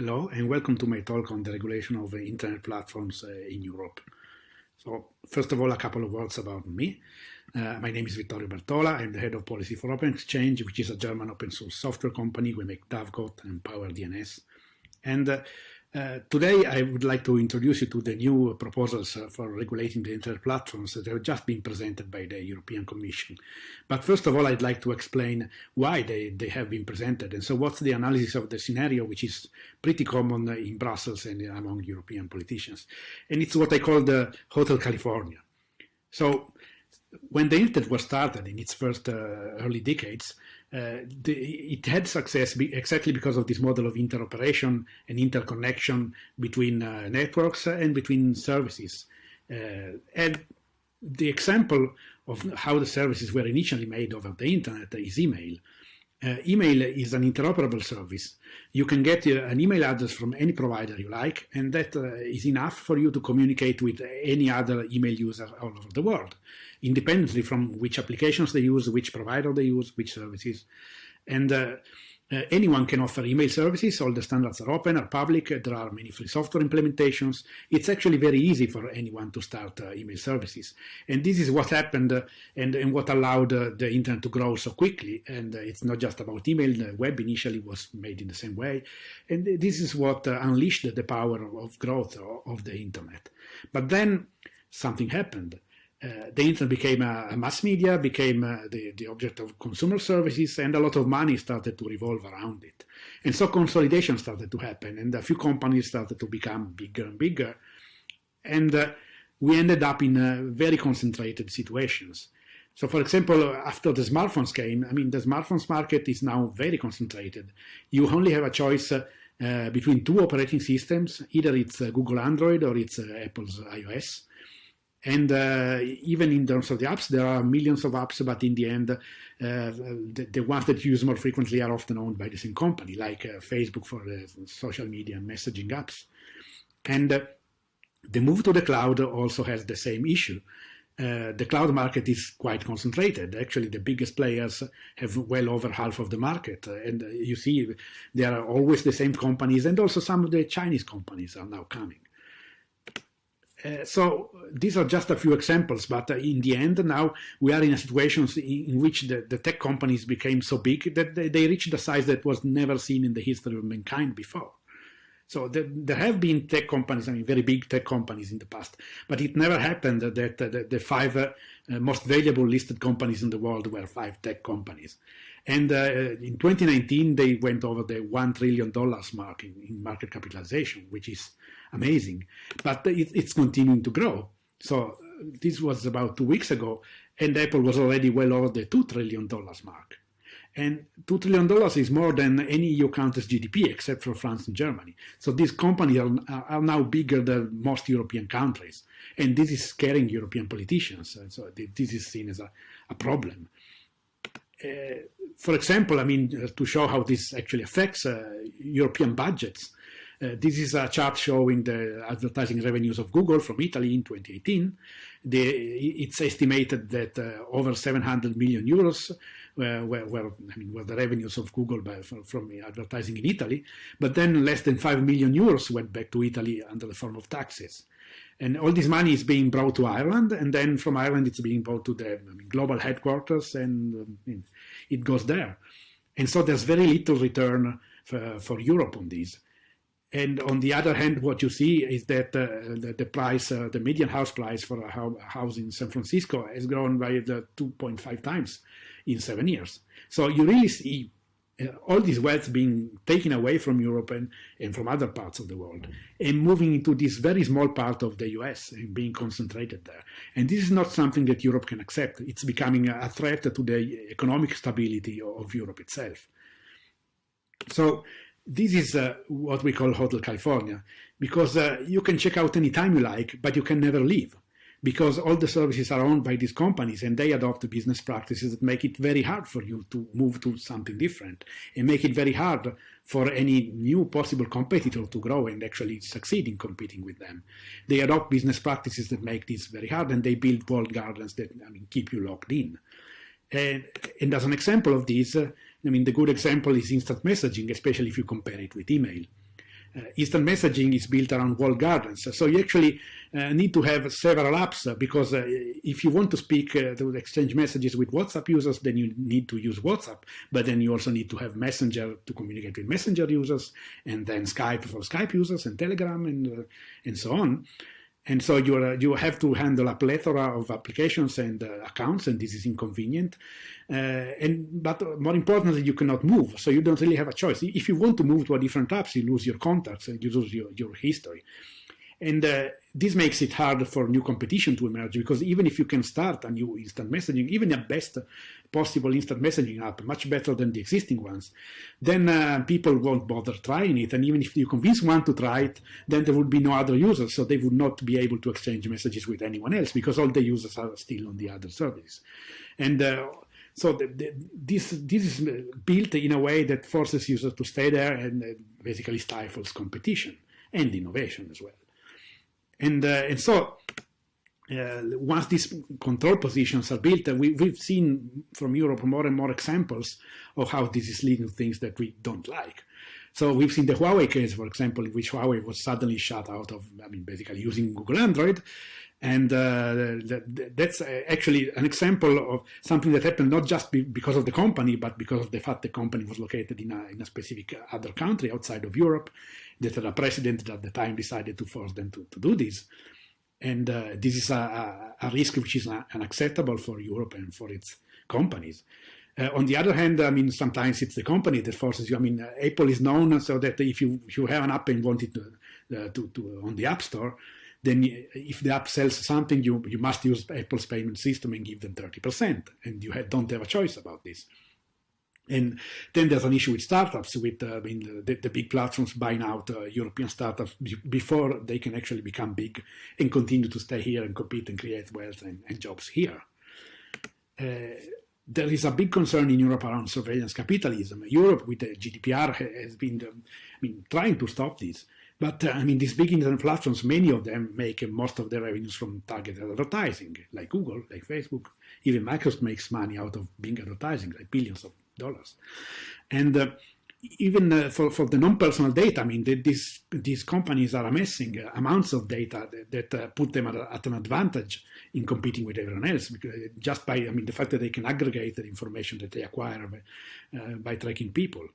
Hello and welcome to my talk on the regulation of internet platforms uh, in Europe. So first of all, a couple of words about me. Uh, my name is Vittorio Bertola. I'm the head of policy for Open Exchange, which is a German open source software company. We make DAVCOT and PowerDNS. And uh, uh, today, I would like to introduce you to the new proposals uh, for regulating the internet platforms that have just been presented by the European Commission. But first of all, I'd like to explain why they, they have been presented. And so, what's the analysis of the scenario, which is pretty common in Brussels and among European politicians? And it's what I call the Hotel California. So, when the internet was started in its first uh, early decades, uh, the, it had success be, exactly because of this model of interoperation and interconnection between uh, networks and between services. Uh, and the example of how the services were initially made over the internet is email. Uh, email is an interoperable service. You can get uh, an email address from any provider you like, and that is enough for you to communicate with any other email user all over the world independently from which applications they use, which provider they use, which services. And uh, uh, anyone can offer email services. All the standards are open, are public. There are many free software implementations. It's actually very easy for anyone to start uh, email services. And this is what happened uh, and, and what allowed uh, the internet to grow so quickly. And uh, it's not just about email. The web initially was made in the same way. And this is what uh, unleashed the power of growth of the internet. But then something happened uh, the internet became a, mass media, became uh, the, the object of consumer services, and a lot of money started to revolve around it. And so consolidation started to happen, and a few companies started to become bigger and bigger. And uh, we ended up in uh, very concentrated situations. So, for example, after the smartphones came, I mean, the smartphones market is now very concentrated. You only have a choice. Uh, between two operating systems, either it's uh, Google Android or it's Apple's iOS and uh, even in terms of the apps, there are millions of apps, but in the end, uh, the, the, ones that you use more frequently are often owned by the same company, like uh, Facebook for uh, social media and messaging apps. And uh, the move to the cloud also has the same issue. Uh, the cloud market is quite concentrated. Actually, the biggest players have well over half of the market. And you see, there are always the same companies, and also some of the Chinese companies are now coming. Uh, so these are just a few examples, but uh, in the end, now we are in a situation in which the, the tech companies became so big that they, they, reached a size that was never seen in the history of mankind before. So the, there have been tech companies, I mean, very big tech companies in the past, but it never happened that, that the, the, five uh, most valuable listed companies in the world were five tech companies. And uh, in 2019, they went over the $1 trillion mark in, in market capitalization, which is amazing. But it, it's continuing to grow. So uh, this was about two weeks ago, and Apple was already well over the $2 trillion mark. And $2 trillion is more than any EU country's GDP, except for France and Germany. So these companies are, are now bigger than most European countries. And this is scaring European politicians. so this is seen as a, a problem. Eh, for example, I mean, uh, to show how this actually affects uh, European budgets, uh, this is a chart showing the advertising revenues of Google from Italy in 2018. The, it's estimated that uh, over 700 million euros uh, were, were, I mean, were the revenues of Google by, from, from, advertising in Italy, but then less than 5 million euros went back to Italy under the form of taxes. And all this money is being brought to Ireland, and then from Ireland it's being brought to the um, global headquarters, and um, it goes there. And so there's very little return for, uh, for, Europe on this. And on the other hand, what you see is that uh, the, the, price, uh, the median house price for a house in San Francisco has grown by the 2.5 times in seven years. So you really see uh, all this wealth being taken away from Europe and, and from other parts of the world and moving into this very small part of the US and being concentrated there. And this is not something that Europe can accept. It's becoming a threat to the economic stability of Europe itself. So this is uh, what we call Hotel California because uh, you can check out any time you like, but you can never leave because all the services are owned by these companies and they adopt the business practices that make it very hard for you to move to something different and make it very hard for any new possible competitor to grow and actually succeed in competing with them. They adopt business practices that make this very hard and they build walled gardens that I mean, keep you locked in. And, and as an example of this, uh, I mean, the good example is instant messaging, especially if you compare it with email. Uh, Eastern messaging is built around walled gardens. So you actually uh, need to have several apps uh, because if you want to speak, to exchange messages with WhatsApp users, then you need to use WhatsApp. But then you also need to have Messenger to communicate with Messenger users, and then Skype for Skype users, and Telegram, and and so on. And so you you have to handle a plethora of applications and uh, accounts, and this is inconvenient. Uh, and but more importantly, you cannot move, so you don't really have a choice. If you want to move to a different app, you lose your contacts and you lose your, your history. And uh, this makes it hard for new competition to emerge because even if you can start a new instant messaging, even a best possible instant messaging app, much better than the existing ones, then uh, people won't bother trying it. And even if you convince one to try it, then there would be no other users. So they would not be able to exchange messages with anyone else because all the users are still on the other service. And uh, so the, the, this this is built in a way that forces users to stay there and uh, basically stifles competition and innovation as well. And, uh, and so uh, once these control positions are built, and we, we've seen from Europe more and more examples of how this is leading to things that we don't like. So we've seen the Huawei case, for example, in which Huawei was suddenly shut out of, I mean, basically using Google Android. And uh, that, that's uh, actually an example of something that happened not just be because of the company, but because of the fact the company was located in a, in a specific other country outside of Europe that the president at the time decided to force them to, to do this. And uh, this is a, a, risk which is unacceptable for Europe and for its companies. Uh, on the other hand, I mean, sometimes it's the company that forces you. I mean, uh, Apple is known so that if you, if you have an app and want it to, uh, to, to on the App Store, then uh, if the app sells something, you, you must use Apple's payment system and give them 30%. And you don't have a choice about this. And then there's an issue with startups, with uh, I mean, the, the, big platforms buying out uh, European startups before they can actually become big and continue to stay here and compete and create wealth and, and jobs here. Uh, there is a big concern in Europe around surveillance capitalism. Europe, with the GDPR, has been I mean, trying to stop this. But uh, I mean, these big internet platforms, many of them make most of their revenues from targeted advertising, like Google, like Facebook. Even Microsoft makes money out of being advertising, like billions of dollars. And uh, even uh, for, for the non-personal data, I mean, the, these these companies are amassing uh, amounts of data that, that uh, put them at, at, an advantage in competing with everyone else. Because uh, just by, I mean, the fact that they can aggregate the information that they acquire by, uh, by tracking people,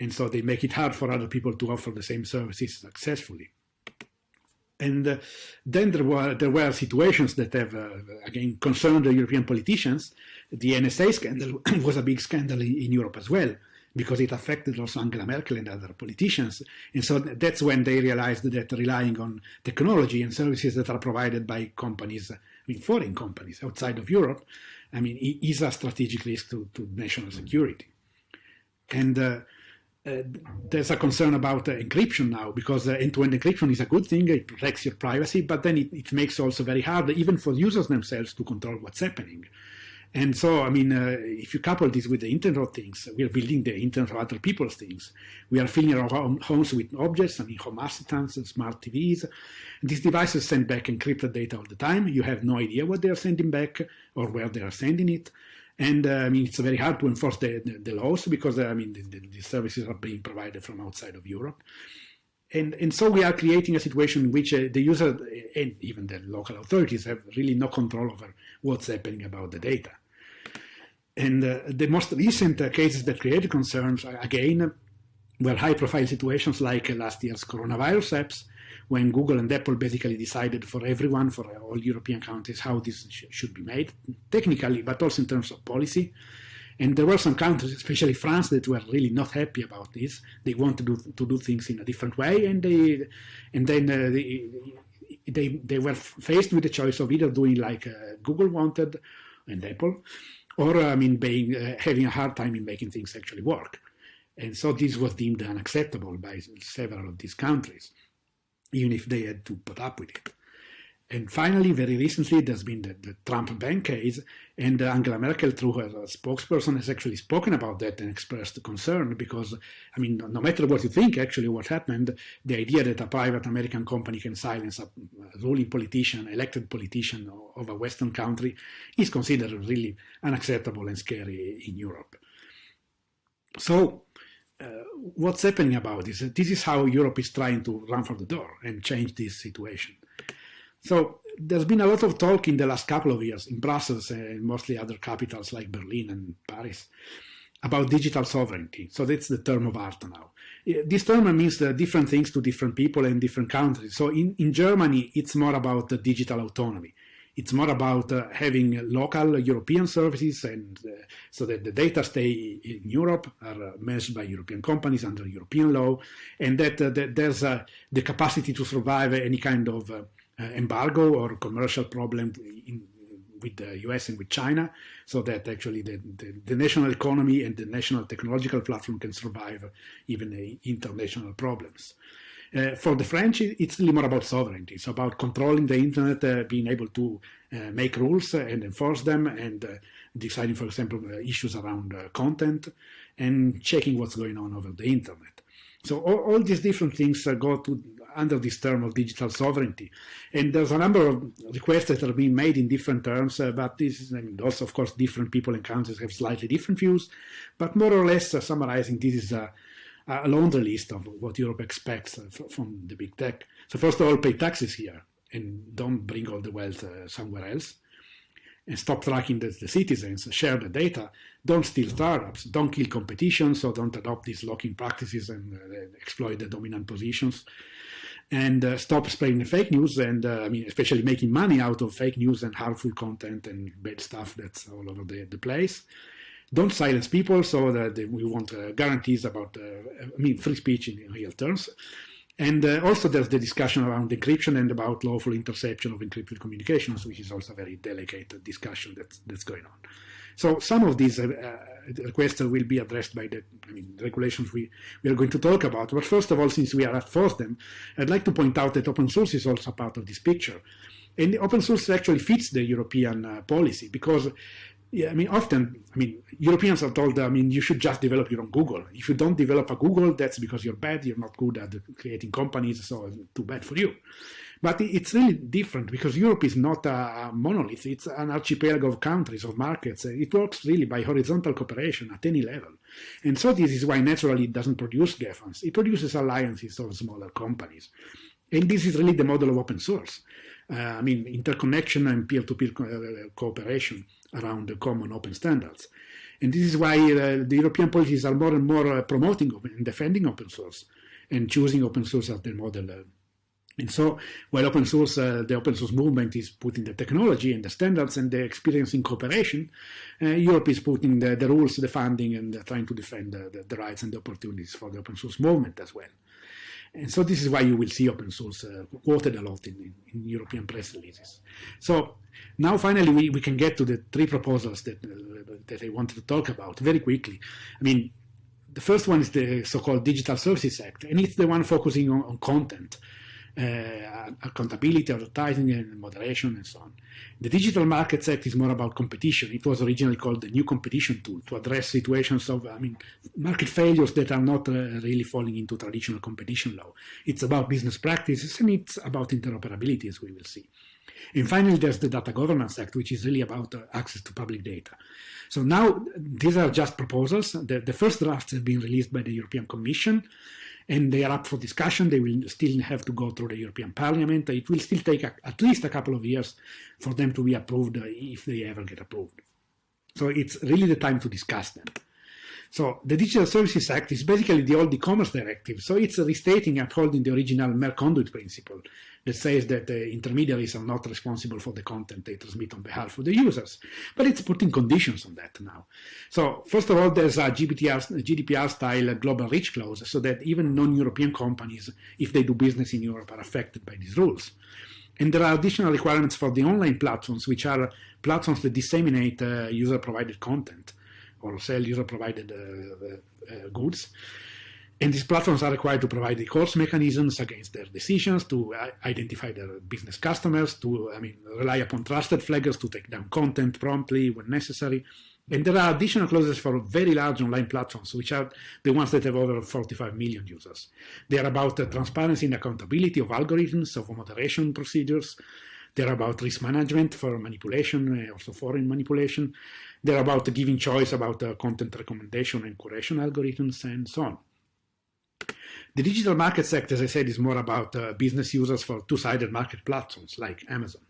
and so they make it hard for other people to offer the same services successfully. And uh, then there were there were situations that have uh, again concerned the European politicians. The NSA scandal was a big scandal in, in Europe as well because it affected also Angela Merkel and other politicians. And so that's when they realized that relying on technology and services that are provided by companies, I mean, foreign companies outside of Europe, I mean, is a strategic risk to, to national security. And uh, uh, there's a concern about uh, encryption now because uh, end-to-end encryption is a good thing; it protects your privacy, but then it, it, makes also very hard, even for users themselves, to control what's happening. And so, I mean, uh, if you couple this with the Internet of Things, we are building the Internet of other people's things. We are filling our homes with objects, I mean, home assistants, smart TVs. And these devices send back encrypted data all the time. You have no idea what they are sending back or where they are sending it. And uh, I mean, it's very hard to enforce the, the, the laws because uh, I mean, the, the, services are being provided from outside of Europe. And, and so we are creating a situation in which uh, the user uh, and even the local authorities have really no control over what's happening about the data. And uh, the most recent uh, cases that created concerns, again, were high profile situations like last year's coronavirus apps, when Google and Apple basically decided for everyone, for all European countries, how this sh should be made, technically, but also in terms of policy. And there were some countries, especially France, that were really not happy about this. They wanted to, do, to do things in a different way, and they, and then uh, they, they, they were faced with the choice of either doing like uh, Google wanted, and Apple, or uh, I mean, being uh, having a hard time in making things actually work. And so this was deemed unacceptable by several of these countries even if they had to put up with it. And finally, very recently, there's been the, the Trump ban case, and uh, Angela Merkel, through her uh, spokesperson, has actually spoken about that and expressed concern because, I mean, no matter what you think, actually, what happened, the idea that a private American company can silence a ruling politician, elected politician of a Western country, is considered really unacceptable and scary in Europe. So, uh, what's happening about this. This is how Europe is trying to run for the door and change this situation. So there's been a lot of talk in the last couple of years in Brussels and mostly other capitals like Berlin and Paris about digital sovereignty. So that's the term of art now. Uh, this term means different things to different people and different countries. So in, in Germany, it's more about the digital autonomy it's more about uh, having local European services and uh, so that the data stay in Europe, are uh, managed by European companies under European law, and that, uh, that there's uh, the capacity to survive any kind of embargo or commercial problem in, with the US and with China, so that actually the, the, the, national economy and the national technological platform can survive even international problems. Uh, for the French, it's really more about sovereignty. It's about controlling the internet, uh, being able to uh, make rules and enforce them, and uh, deciding, for example, uh, issues around uh, content and checking what's going on over the internet. So all, all these different things go to, under this term of digital sovereignty. And there's a number of requests that are being made in different terms, but this and also, of course, different people and countries have slightly different views. But more or less, summarizing, this is a a laundry list of what Europe expects uh, from the big tech. So first of all, pay taxes here and don't bring all the wealth uh, somewhere else. And stop tracking the, the citizens, share the data, don't steal startups, don't kill competition, so don't adopt these locking practices and uh, exploit the dominant positions and uh, stop spreading fake news and uh, I mean especially making money out of fake news and harmful content and bad stuff that's all over the, the place don't silence people so that we want uh, guarantees about, uh, I mean, free speech in, in real terms. And uh, also there's the discussion around encryption and about lawful interception of encrypted communications, which is also a very delicate discussion that's, that's going on. So some of these uh, uh requests will be addressed by the I mean, regulations we, we are going to talk about. But first of all, since we are at them, I'd like to point out that open source is also part of this picture. And open source actually fits the European uh, policy because yeah, I mean, often, I mean, Europeans are told, I mean, you should just develop your own Google. If you don't develop a Google, that's because you're bad, you're not good at creating companies, so too bad for you. But it's really different because Europe is not a monolith, it's an archipelago of countries, of markets. It works really by horizontal cooperation at any level. And so this is why naturally it doesn't produce GAFAMs, it produces alliances of smaller companies. And this is really the model of open source. Uh, I mean, interconnection and peer to peer co uh, cooperation around the common open standards. And this is why uh, the European policies are more and more uh, promoting and defending open source and choosing open source as their model. Uh, and so, while open source, uh, the open source movement is putting the technology and the standards and the experience in cooperation, uh, Europe is putting the, the, rules, the funding, and trying to defend the, the, rights and the opportunities for the open source movement as well. And so this is why you will see open source uh, quoted a lot in, in, European press releases. So now finally we, we can get to the three proposals that, uh, that I wanted to talk about very quickly. I mean, the first one is the so-called Digital Services Act, and it's the one focusing on, on content. Eh, accountability, advertising, and moderation, and so on. The Digital Markets Act is more about competition. It was originally called the New Competition Tool to address situations of, I mean, market failures that are not eh, really falling into traditional competition law. It's about business practices and it's about interoperability, as we will see. And finally, there's the Data Governance Act, which is really about uh, access to public data. So now these are just proposals. The, the first drafts have been released by the European Commission and they are up for discussion. They will still have to go through the European Parliament. It will still take a, at least a couple of years for them to be approved uh, if they ever get approved. So it's really the time to discuss them. So the Digital Services Act is basically the old e-commerce directive. So it's restating and upholding the original Merconduit conduit principle that says that the intermediaries are not responsible for the content they transmit on behalf of the users. But it's putting conditions on that now. So first of all, there's a GDPR style global reach clause so that even non-European companies, if they do business in Europe, are affected by these rules. And there are additional requirements for the online platforms, which are platforms that disseminate uh, user provided content or sell user-provided uh, uh, uh, goods. And these platforms are required to provide the course mechanisms against their decisions, to identify their business customers, to I mean rely upon trusted flaggers to take down content promptly when necessary. And there are additional clauses for very large online platforms, which are the ones that have over 45 million users. They are about transparency and accountability of algorithms, of moderation procedures. They're about risk management for manipulation, also foreign manipulation. They're about giving choice about the uh, content recommendation and curation algorithms and so on. The digital market sector, as I said, is more about uh, business users for two-sided market platforms like Amazon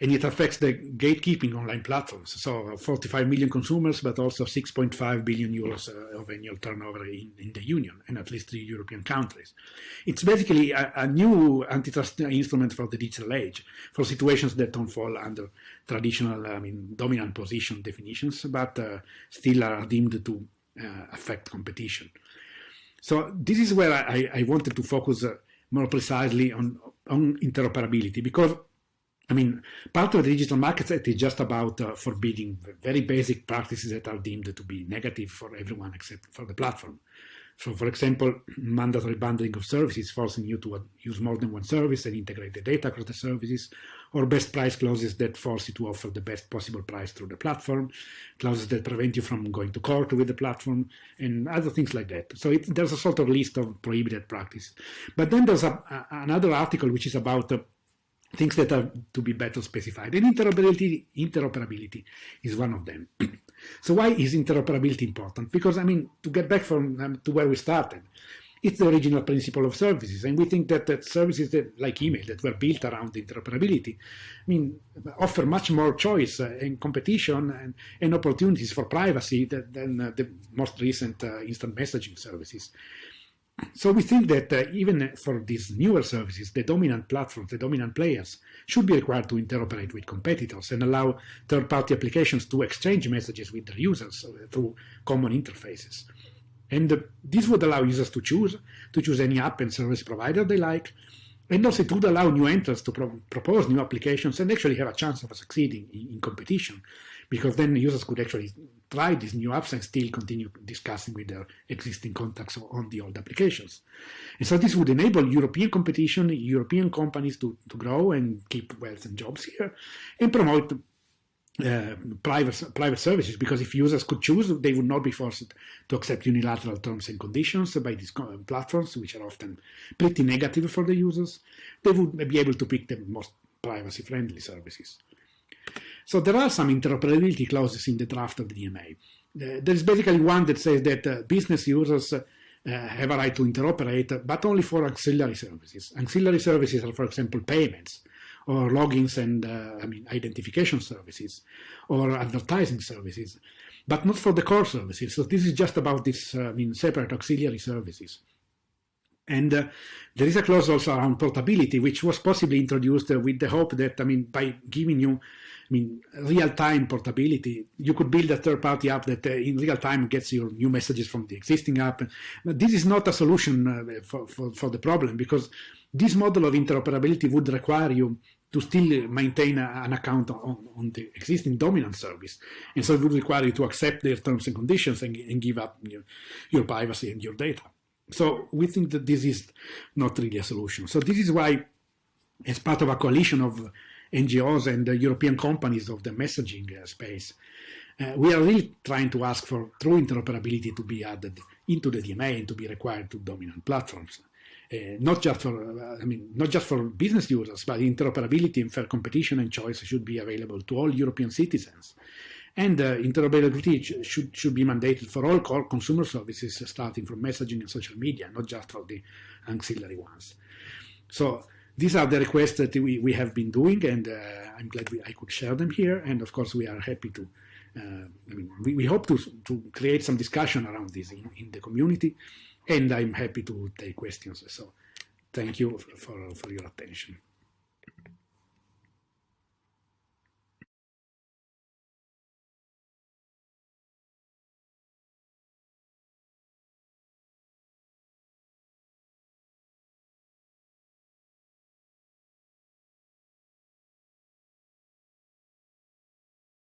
and it affects the gatekeeping online platforms. So 45 million consumers, but also 6.5 billion euros uh, of annual turnover in, in, the Union and at least three European countries. It's basically a, a, new antitrust instrument for the digital age, for situations that don't fall under traditional, I mean, dominant position definitions, but uh, still are deemed to uh, affect competition. So this is where I, I wanted to focus uh, more precisely on, on interoperability because I mean, part of the Digital Markets Act is just about uh, forbidding very basic practices that are deemed to be negative for everyone except for the platform. So, for example, mandatory bundling of services, forcing you to uh, use more than one service and integrate the data across the services, or best price clauses that force you to offer the best possible price through the platform, clauses that prevent you from going to court with the platform, and other things like that. So, it, there's a sort of list of prohibited practices. But then there's a, a, another article which is about uh, things that are to be better specified. And interoperability, interoperability is one of them. so why is interoperability important? Because, I mean, to get back from um, to where we started, it's the original principle of services. And we think that, that services that, like email that were built around interoperability, I mean, offer much more choice uh, and competition and, and opportunities for privacy than, than uh, the most recent uh, instant messaging services. So we think that uh, even uh, for these newer services, the dominant platforms, the dominant players, should be required to interoperate with competitors and allow third-party applications to exchange messages with their users uh, through common interfaces. And uh, this would allow users to choose, to choose any app and service provider they like, and also it would allow new entrants to pro propose new applications and actually have a chance of succeeding in, in competition, because then users could actually try these new apps and still continue discussing with their existing contacts on the old applications. And so this would enable European competition, European companies to, to grow and keep wealth and jobs here and promote uh, private private services because if users could choose, they would not be forced to accept unilateral terms and conditions by these platforms, which are often pretty negative for the users. They would be able to pick the most privacy friendly services. So there are some interoperability clauses in the draft of the DMA. Uh, there is basically one that says that uh, business users uh, have a right to interoperate, uh, but only for auxiliary services. Auxiliary services are, for example, payments or logins and uh, I mean identification services or advertising services, but not for the core services. So this is just about this uh, I mean separate auxiliary services. And uh, there is a clause also around portability, which was possibly introduced uh, with the hope that, I mean, by giving you, I mean, real time portability, you could build a third party app that uh, in real time gets your new messages from the existing app. But this is not a solution uh, for, for, for, the problem because this model of interoperability would require you to still maintain a, an account on, on, the existing dominant service. And so it would require you to accept their terms and conditions and, and give up you know, your privacy and your data. So we think that this is not really a solution. So this is why, as part of a coalition of NGOs and European companies of the messaging uh, space, uh, we are really trying to ask for true interoperability to be added into the DMA and to be required to dominant platforms. Uh, not just for uh, I mean not just for business users, but interoperability and fair competition and choice should be available to all European citizens. And uh, interoperability should, should be mandated for all core consumer services, starting from messaging and social media, not just for the ancillary ones. So these are the requests that we, we have been doing, and uh, I'm glad we, I could share them here. And of course, we are happy to. Uh, I mean, we, we hope to, to create some discussion around this in, in the community, and I'm happy to take questions. So, thank you for, for your attention.